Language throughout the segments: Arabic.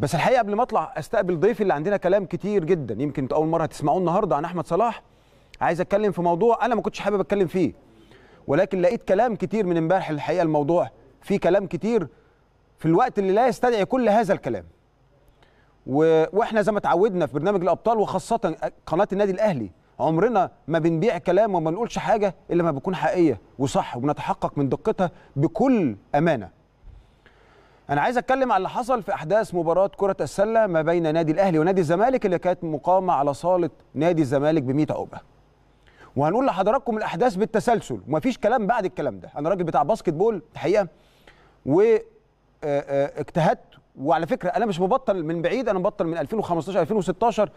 بس الحقيقه قبل ما اطلع استقبل ضيفي اللي عندنا كلام كتير جدا يمكن انتوا اول مره هتسمعوه النهارده عن احمد صلاح عايز اتكلم في موضوع انا ما كنتش حابب اتكلم فيه ولكن لقيت كلام كتير من امبارح الحقيقه الموضوع فيه كلام كتير في الوقت اللي لا يستدعي كل هذا الكلام و... واحنا زي ما اتعودنا في برنامج الابطال وخاصه قناه النادي الاهلي عمرنا ما بنبيع كلام وما بنقولش حاجه الا ما بتكون حقيقيه وصح وبنتحقق من دقتها بكل امانه انا عايز اتكلم على اللي حصل في احداث مباراه كره السله ما بين نادي الاهلي ونادي الزمالك اللي كانت مقامه على صاله نادي الزمالك ب 100 عقبه وهنقول لحضراتكم الاحداث بالتسلسل ومفيش كلام بعد الكلام ده انا راجل بتاع باسكت بول الحقيقه و آه، آه، اجتهدت وعلى فكره انا مش مبطل من بعيد انا مبطل من 2015 2016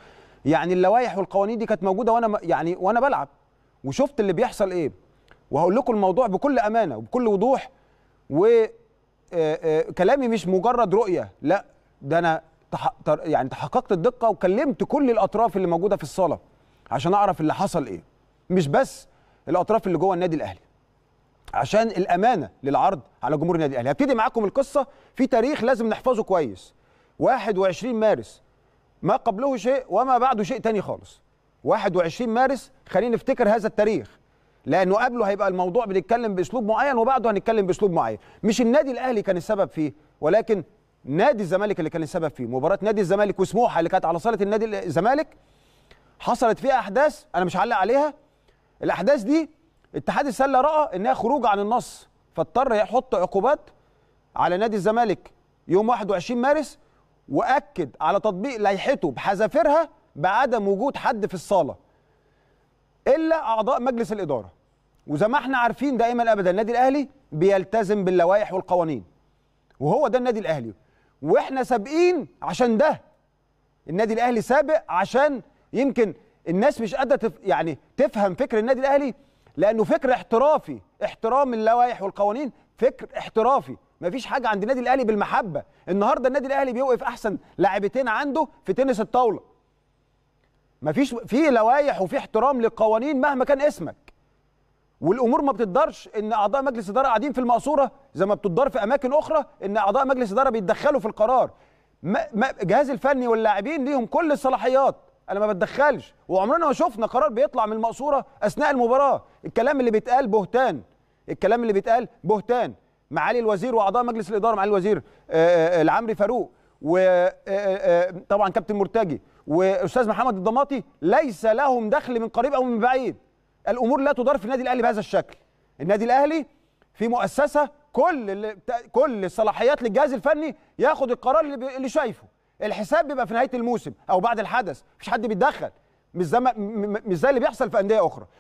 يعني اللوائح والقوانين دي كانت موجوده وانا يعني وانا بلعب وشفت اللي بيحصل ايه وهقول لكم الموضوع بكل امانه وبكل وضوح و آه، آه، كلامي مش مجرد رؤيه لا ده انا يعني تحققت الدقه وكلمت كل الاطراف اللي موجوده في الصاله عشان اعرف اللي حصل ايه مش بس الاطراف اللي جوه النادي الاهلي عشان الامانه للعرض على جمهور النادي الاهلي هبتدي معاكم القصه في تاريخ لازم نحفظه كويس 21 مارس ما قبله شيء وما بعده شيء تاني خالص 21 مارس خلينا نفتكر هذا التاريخ لانه قبله هيبقى الموضوع بنتكلم باسلوب معين وبعده هنتكلم باسلوب معين مش النادي الاهلي كان السبب فيه ولكن نادي الزمالك اللي كان السبب فيه مباراه نادي الزمالك وسموحه اللي كانت على صاله النادي الزمالك حصلت فيها احداث انا مش هعلق عليها الاحداث دي اتحاد السله راى انها خروج عن النص فاضطر يحط عقوبات على نادي الزمالك يوم 21 مارس واكد على تطبيق لائحته بحذافيرها بعدم وجود حد في الصاله الا اعضاء مجلس الاداره وزي ما احنا عارفين دائما ابدا النادي الاهلي بيلتزم باللوائح والقوانين وهو ده النادي الاهلي واحنا سابقين عشان ده النادي الاهلي سابق عشان يمكن الناس مش قادره تف... يعني تفهم فكر النادي الاهلي لانه فكر احترافي احترام اللوائح والقوانين فكر احترافي مفيش حاجه عند النادي الاهلي بالمحبه النهارده النادي الاهلي بيوقف احسن لاعبتين عنده في تنس الطاوله مفيش في لوائح وفي احترام للقوانين مهما كان اسمك والامور ما بتقدرش ان اعضاء مجلس اداره قاعدين في المقصوره زي ما بتدار في اماكن اخرى ان اعضاء مجلس اداره بيتدخلوا في القرار ما ما الجهاز الفني واللاعبين ليهم كل الصلاحيات انا ما بتدخلش وعمرنا ما شفنا قرار بيطلع من المقصوره اثناء المباراه الكلام اللي بيتقال بهتان الكلام اللي بيتقال بهتان معالي الوزير واعضاء مجلس الاداره معالي الوزير آه، آه، العمري فاروق وطبعا آه، كابتن مرتجي واستاذ محمد الضماطي ليس لهم دخل من قريب او من بعيد الامور لا تدار في النادي الاهلي بهذا الشكل النادي الاهلي في مؤسسه كل كل الصلاحيات للجهاز الفني ياخد القرار اللي شايفه الحساب بيبقى في نهايه الموسم او بعد الحدث مش حد بيتدخل مش زي مش زي اللي بيحصل في انديه اخرى